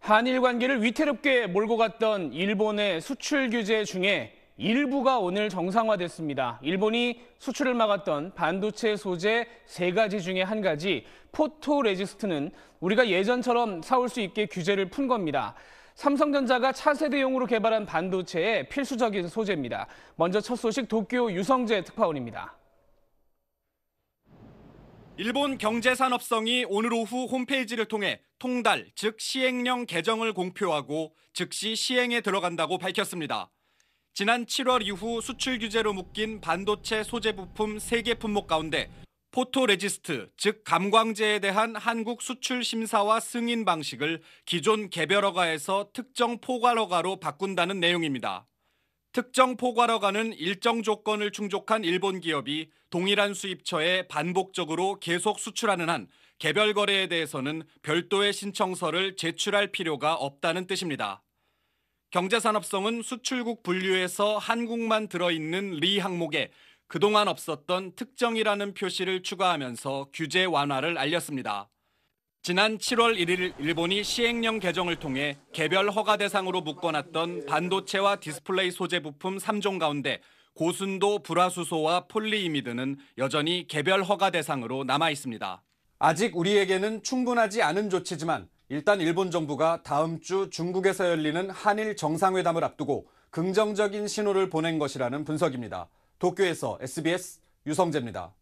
한일 관계를 위태롭게 몰고 갔던 일본의 수출 규제 중에 일부가 오늘 정상화됐습니다. 일본이 수출을 막았던 반도체 소재 세 가지 중에 한 가지, 포토레지스트는 우리가 예전처럼 사올 수 있게 규제를 푼 겁니다. 삼성전자가 차세대용으로 개발한 반도체의 필수적인 소재입니다. 먼저 첫 소식 도쿄 유성재 특파원입니다. 일본 경제산업성이 오늘 오후 홈페이지를 통해 통달, 즉 시행령 개정을 공표하고 즉시 시행에 들어간다고 밝혔습니다. 지난 7월 이후 수출 규제로 묶인 반도체 소재 부품 3개 품목 가운데 포토레지스트, 즉감광재에 대한 한국 수출 심사와 승인 방식을 기존 개별 허가에서 특정 포괄 허가로 바꾼다는 내용입니다. 특정 포괄어 가는 일정 조건을 충족한 일본 기업이 동일한 수입처에 반복적으로 계속 수출하는 한 개별 거래에 대해서는 별도의 신청서를 제출할 필요가 없다는 뜻입니다. 경제산업성은 수출국 분류에서 한국만 들어있는 리 항목에 그동안 없었던 특정이라는 표시를 추가하면서 규제 완화를 알렸습니다. 지난 7월 1일 일본이 시행령 개정을 통해 개별 허가 대상으로 묶어놨던 반도체와 디스플레이 소재 부품 3종 가운데 고순도 불화수소와 폴리이미드는 여전히 개별 허가 대상으로 남아 있습니다. 아직 우리에게는 충분하지 않은 조치지만 일단 일본 정부가 다음 주 중국에서 열리는 한일 정상회담을 앞두고 긍정적인 신호를 보낸 것이라는 분석입니다. 도쿄에서 SBS 유성재입니다.